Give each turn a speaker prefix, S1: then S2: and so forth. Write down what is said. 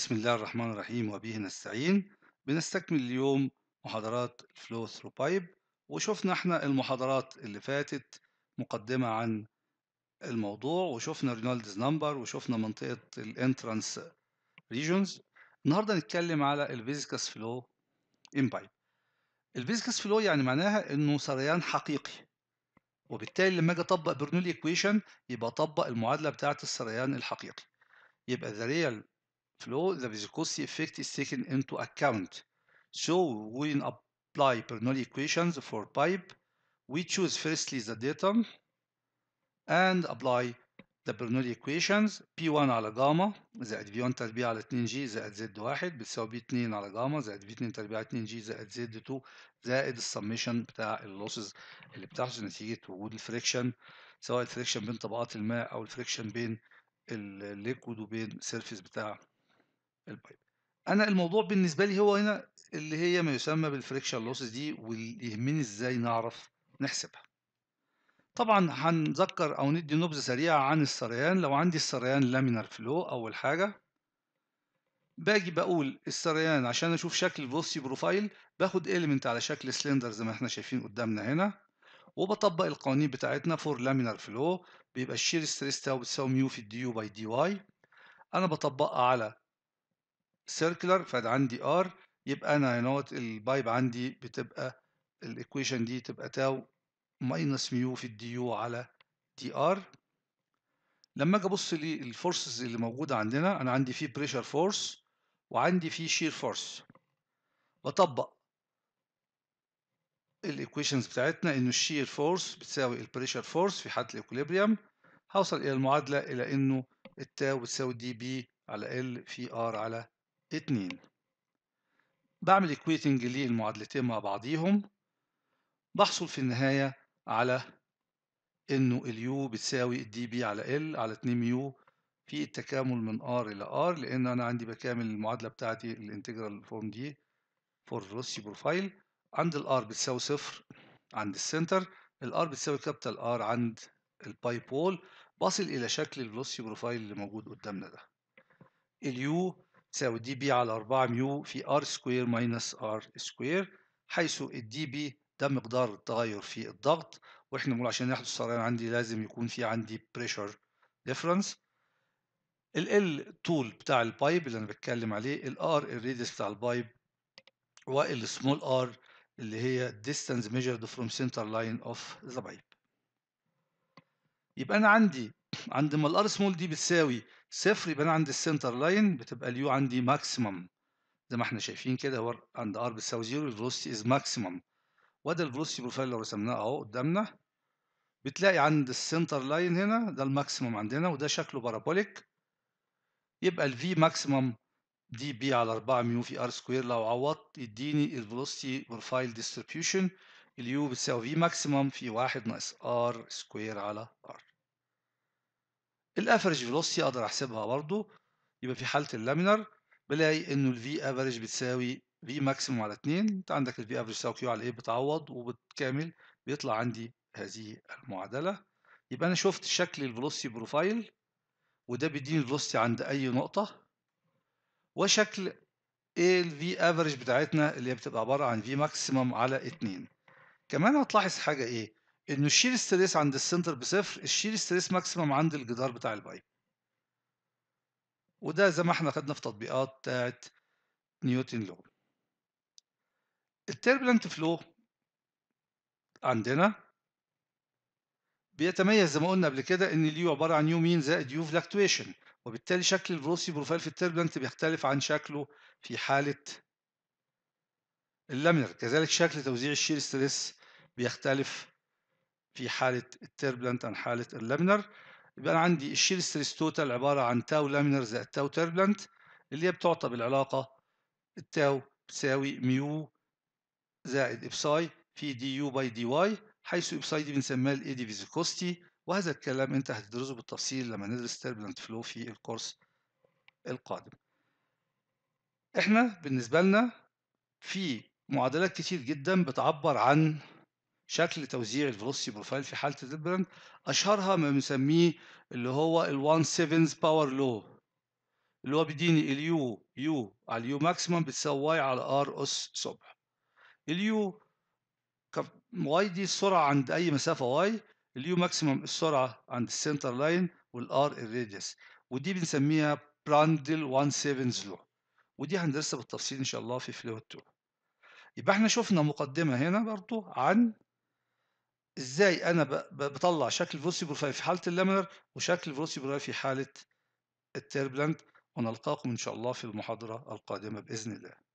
S1: بسم الله الرحمن الرحيم وبه نستعين بنستكمل اليوم محاضرات الفلو ثرو بايب وشفنا احنا المحاضرات اللي فاتت مقدمة عن الموضوع وشفنا رينالدز نمبر وشفنا منطقة الانترانس ريجونز النهاردة نتكلم على الفيزيكاس فلو ان بايب الفيزيكاس فلو يعني معناها انه سريان حقيقي وبالتالي لما اجي اطبق برنولي ايكويشن يبقى اطبق المعادلة بتاعة السريان الحقيقي يبقى the real flow, the viscosity effect is taken into account. So when apply Bernoulli equations for pipe, we choose firstly the datum and apply the Bernoulli equations P1 على جاما زائد V1 تربيع على 2G زائد Z1 بتساوي p 2 على جاما زائد V2 تربيع علي 2G زائد Z2 زائد السميشن بتاع اللوسز اللي بتحصل نتيجة وجود الفريكشن سواء الفريكشن بين طبقات الماء أو الفريكشن بين الليكويد وبين السيرفيس بتاع البايب انا الموضوع بالنسبه لي هو هنا اللي هي ما يسمى بالفريكشن لوسز دي واللي يهمني ازاي نعرف نحسبها طبعا هنذكر او ندي نبذه سريعه عن السريان لو عندي السريان لامينار فلو اول حاجه باجي بقول السريان عشان اشوف شكل الفوسي بروفايل باخد اليمنت على شكل سلندر زي ما احنا شايفين قدامنا هنا وبطبق القوانين بتاعتنا فور لامينار فلو بيبقى الشير ستريس تاو بتساوي ميو في الديو باي دي واي انا بطبقها على سيركلر فده عندي ار يبقى انا هنا البايب عندي بتبقى الايكويشن دي تبقى تاو ماينس ميو في الدي يو على دي ار لما اجي ابص للفورسز اللي موجوده عندنا انا عندي في بريشر فورس وعندي في شير فورس بطبق الايكويشنز بتاعتنا ان الشير فورس بتساوي البريشر فورس في حاله الاكوليبريم هوصل الى المعادله الى انه التاو بتساوي دي بي على ال في ار على اتنين بعمل equating للمعادلتين مع بعضيهم بحصل في النهاية على إنه اليو بتساوي الدي بي على ال على 2 ميو في التكامل من ار إلى ار لأن أنا عندي بكامل المعادلة بتاعتي الانتجرال فورم دي فور روسي بروفايل عند الار بتساوي صفر عند السنتر الار بتساوي كابيتال ار عند الباي بول بصل إلى شكل الفلوسي بروفايل اللي موجود قدامنا ده اليو تساوي دي بي على 4 ميو في ار سكوير ماينس ار سكوير حيث الدي بي ده مقدار التغير في الضغط واحنا بنقول عشان يحدث سريان عندي لازم يكون في عندي بريشر ديفرنس ال ال طول بتاع البايب اللي انا بتكلم عليه ال R الريديس بتاع البايب والسمول r اللي هي distance measured from center line of the pipe يبقى انا عندي عندما الار سمول دي بتساوي صفر يبقى انا عندي السنتر لاين بتبقى اليو عندي ماكسيمم زي ما احنا شايفين كده هو عند ار بتساوي زيرو الفلوسيتي از ماكسيمم وده الفلوسيتي بروفايل اللي رسمناه اهو قدامنا بتلاقي عند السنتر لاين هنا ده الماكسيمم عندنا وده شكله بارابوليك يبقى الفي ماكسيمم دي بي على 4 ميو في ار سكوير لو عوضت يديني الفلوسيتي بروفايل ديستريبيوشن اليو بتساوي في ماكسيمم في 1 ناقص ار سكوير على ار الافرج فيلوسيتي اقدر احسبها برضو يبقى في حاله اللامينر بلاقي انه الفي افرج بتساوي في ماكسيموم على 2 انت عندك الفي افرج تساوي كيو على ايه بتعوض وبتكامل بيطلع عندي هذه المعادله يبقى انا شفت شكل الفيلوسيتي بروفايل وده بيديني الفيلوسيتي عند اي نقطه وشكل الفي افرج بتاعتنا اللي هي بتبقى عباره عن في ماكسيموم على 2 كمان هتلاحظ حاجه ايه انه الشير ستريس عند السنتر بصفر الشير ستريس ماكسيمم عند الجدار بتاع البايب وده زي ما احنا خدنا في تطبيقات بتاعت نيوتن لو التربلنت فلو عندنا بيتميز زي ما قلنا قبل كده ان اليو عباره عن يو مين زائد يو فلكتويشن وبالتالي شكل الفلوسي بروفايل في التربلنت بيختلف عن شكله في حاله اللامينر كذلك شكل توزيع الشير ستريس بيختلف في حالة التربلنت عن حالة اللامينر يبقى أنا عندي الشير ستريس توتال عبارة عن تاو لامينر زائد تاو تربلنت اللي هي بتعطى بالعلاقة التاو بتساوي ميو زائد إبساي في دي يو باي دي واي حيث إبساي دي بنسميها الإي دي فيزيكوستي وهذا الكلام أنت هتدرسه بالتفصيل لما ندرس تربلنت فلو في الكورس القادم احنا بالنسبة لنا في معادلات كتير جدا بتعبر عن شكل توزيع الفيلوسيتي بروفايل في حاله الدبرنت اشهرها ما بنسميه اللي هو ال1 7 باور لو اللي هو بيديني اليو يو على اليو ماكسيمم بتساوي على ار اس صبح اليو واي دي السرعه عند اي مسافه واي اليو ماكسيمم السرعه عند السنتر لاين والار الريديس ودي بنسميها براندل 1 7 لو ودي هندرسها بالتفصيل ان شاء الله في فلويد 2 يبقى احنا شفنا مقدمه هنا برضو عن إزاي أنا بطلع شكل باطلّع بروفايل في حالة اللامينر وشكل بروفايل في حالة التيربلنت ونلقاكم إن شاء الله في المحاضرة القادمة بإذن الله.